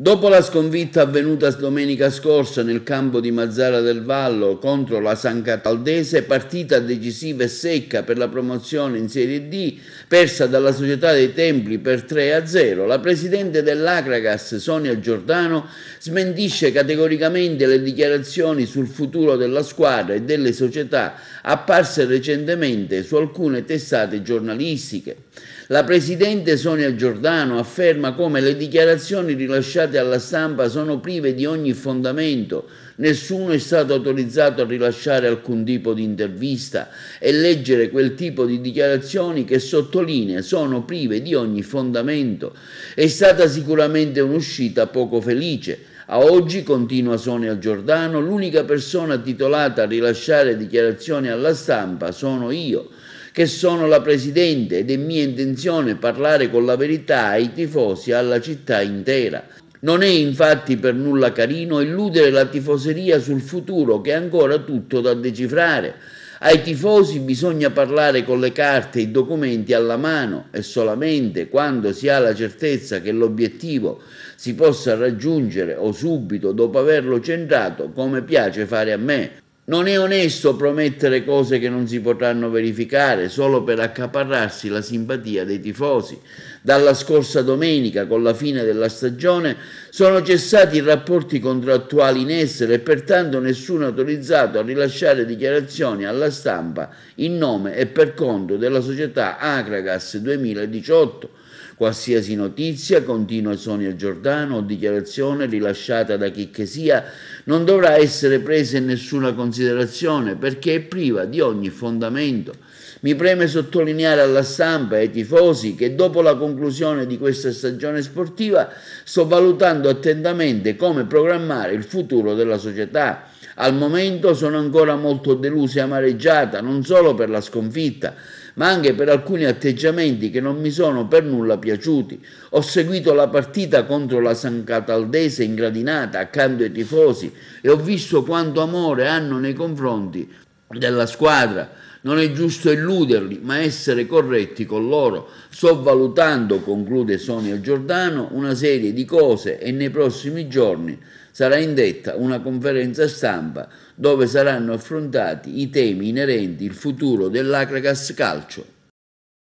Dopo la sconfitta avvenuta domenica scorsa nel campo di Mazzara del Vallo contro la San Cataldese, partita decisiva e secca per la promozione in Serie D, persa dalla Società dei Templi per 3-0, la presidente dell'Acragas, Sonia Giordano, smentisce categoricamente le dichiarazioni sul futuro della squadra e delle società apparse recentemente su alcune testate giornalistiche. La presidente Sonia Giordano afferma come le dichiarazioni rilasciate rilasciate alla stampa sono prive di ogni fondamento, nessuno è stato autorizzato a rilasciare alcun tipo di intervista e leggere quel tipo di dichiarazioni che sottolinea sono prive di ogni fondamento. È stata sicuramente un'uscita poco felice. A oggi, continua Sonia Giordano, l'unica persona titolata a rilasciare dichiarazioni alla stampa sono io che sono la Presidente ed è mia intenzione parlare con la verità ai tifosi e alla città intera. Non è infatti per nulla carino illudere la tifoseria sul futuro che è ancora tutto da decifrare. Ai tifosi bisogna parlare con le carte e i documenti alla mano e solamente quando si ha la certezza che l'obiettivo si possa raggiungere o subito dopo averlo centrato, come piace fare a me, non è onesto promettere cose che non si potranno verificare solo per accaparrarsi la simpatia dei tifosi. Dalla scorsa domenica, con la fine della stagione, sono cessati i rapporti contrattuali in essere e pertanto nessuno è autorizzato a rilasciare dichiarazioni alla stampa in nome e per conto della società Acragas 2018 Qualsiasi notizia, continua Sonia Giordano, o dichiarazione rilasciata da chi che sia, non dovrà essere presa in nessuna considerazione perché è priva di ogni fondamento. Mi preme sottolineare alla stampa e ai tifosi che dopo la conclusione di questa stagione sportiva sto valutando attentamente come programmare il futuro della società al momento sono ancora molto delusa e amareggiata, non solo per la sconfitta, ma anche per alcuni atteggiamenti che non mi sono per nulla piaciuti. Ho seguito la partita contro la San Cataldese in gradinata accanto ai tifosi e ho visto quanto amore hanno nei confronti della squadra. Non è giusto illuderli, ma essere corretti con loro, sovvalutando, conclude Sonia Giordano, una serie di cose e nei prossimi giorni sarà indetta una conferenza stampa dove saranno affrontati i temi inerenti il futuro dell'Acragas Calcio